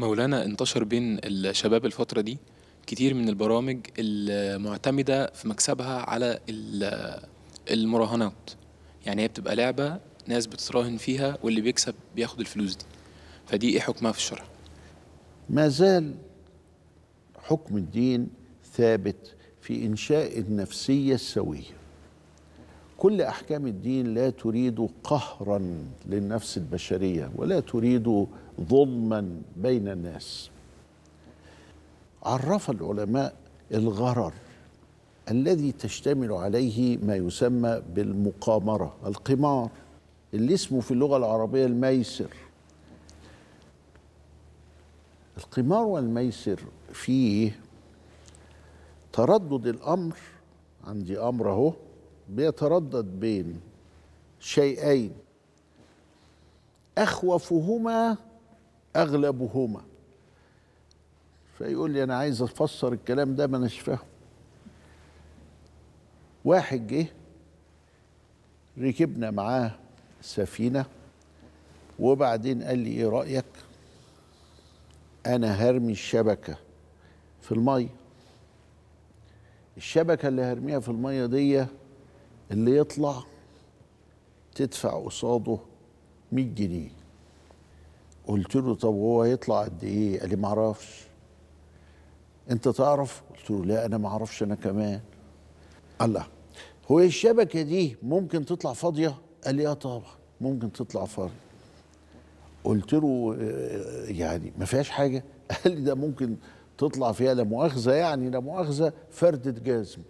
مولانا انتشر بين الشباب الفترة دي كتير من البرامج المعتمدة في مكسبها على المراهنات يعني هي بتبقى لعبة ناس بتتراهن فيها واللي بيكسب بياخد الفلوس دي فدي ايه حكمها في الشرع؟ ما زال حكم الدين ثابت في انشاء النفسية السوية كل احكام الدين لا تريد قهرا للنفس البشريه ولا تريد ظلما بين الناس عرف العلماء الغرر الذي تشتمل عليه ما يسمى بالمقامره القمار اللي اسمه في اللغه العربيه الميسر القمار والميسر فيه تردد الامر عندي امر اهو بيتردد بين شيئين اخوفهما اغلبهما فيقول لي انا عايز افسر الكلام ده ما انا فاهم واحد جه ركبنا معاه سفينه وبعدين قال لي ايه رايك انا هرمي الشبكه في الميه الشبكه اللي هرميها في الميه دي اللي يطلع تدفع قصاده 100 جنيه قلت له طب هو هيطلع قد ايه قال لي ما اعرفش انت تعرف قلت له لا انا ما اعرفش انا كمان الله هو إيه الشبكه دي ممكن تطلع فاضيه قال لي اه طبعا ممكن تطلع فاضيه قلت له آه، يعني ما فيهاش حاجه قال لي ده ممكن تطلع فيها لا مؤاخذه يعني لا مؤاخذه فرده جزم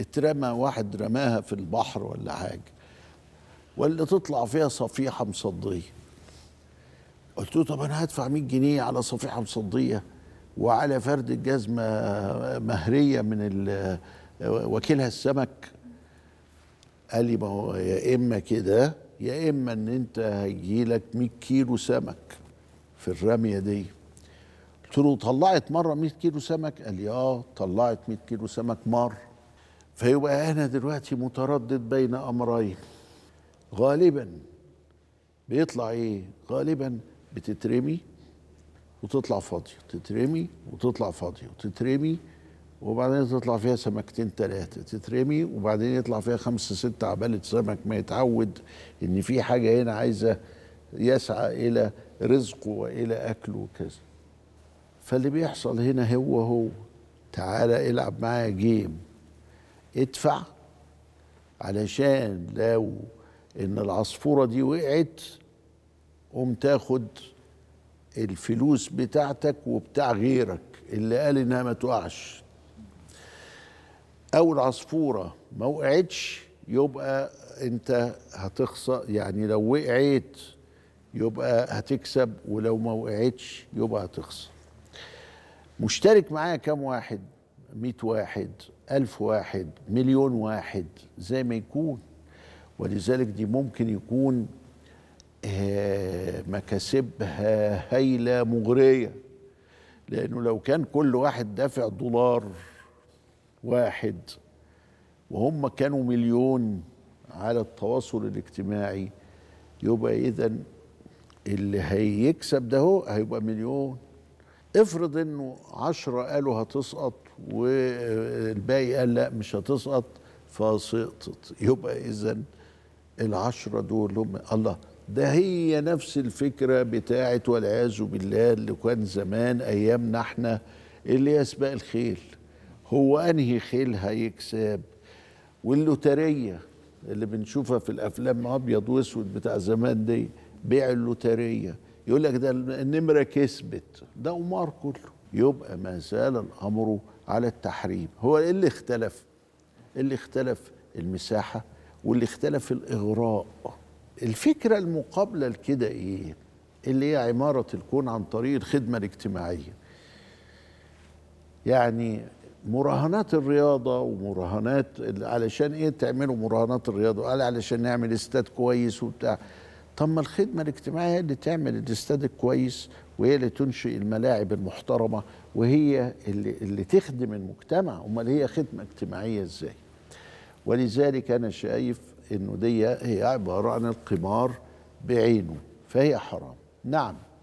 اترمى واحد رماها في البحر ولا حاجه ولا تطلع فيها صفيحه مصديه قلت له طب انا هدفع 100 جنيه على صفيحه مصديه وعلى فرد الجزمه مهريه من وكيلها السمك قال لي ما هو يا اما كده يا اما ان انت هيجي لك 100 كيلو سمك في الرميه دي قلت له طلعت مره 100 كيلو سمك قال لي اه طلعت 100 كيلو سمك مره فيبقى أنا دلوقتي متردد بين أمرين غالبا بيطلع إيه؟ غالبا بتترمي وتطلع فاضية تترمي وتطلع فاضية تترمي وبعدين تطلع فيها سمكتين ثلاثة تترمي وبعدين يطلع فيها خمسة ستة عبالة سمك ما يتعود إن في حاجة هنا عايزة يسعى إلى رزقه وإلى أكله وكذا فاللي بيحصل هنا هو هو تعالى العب معايا جيم ادفع علشان لو ان العصفوره دي وقعت قوم تاخد الفلوس بتاعتك وبتاع غيرك اللي قال انها ما تقعش او العصفوره ما وقعتش يبقى انت هتخسر يعني لو وقعت يبقى هتكسب ولو ما وقعتش يبقى هتخسر مشترك معايا كام واحد 100 واحد ألف واحد مليون واحد زي ما يكون ولذلك دي ممكن يكون آه، مكاسبها هايلة مغرية لأنه لو كان كل واحد دافع دولار واحد وهم كانوا مليون على التواصل الاجتماعي يبقى إذا اللي هيكسب ده هو هيبقى مليون افرض انه عشرة قالوا هتسقط والباقي قال لا مش هتسقط فسقطت يبقى اذا العشرة دول هم الله ده هي نفس الفكرة بتاعة والعياذ بالله اللي كان زمان أيامنا احنا اللي يسبق الخيل هو أنهي خيل هيكسب واللوترية اللي بنشوفها في الأفلام أبيض وأسود بتاع زمان دي بيع اللوترية يقول لك ده النمرة كسبت ده قمار كله يبقى ما زال الأمر على التحريم هو ايه اللي اختلف إيه اللي اختلف المساحه واللي اختلف الاغراء الفكره المقابله لكده ايه اللي هي عماره الكون عن طريق الخدمه الاجتماعيه يعني مراهنات الرياضه ومراهنات علشان ايه تعملوا مراهنات الرياضه قال علشان نعمل استاد كويس وبتاع طب ما الخدمه الاجتماعيه هي اللي تعمل الاستاد الكويس وهي اللي تنشئ الملاعب المحترمه وهي اللي, اللي تخدم المجتمع امال هي خدمه اجتماعيه ازاي ولذلك انا شايف انه دي هي عباره عن القمار بعينه فهي حرام نعم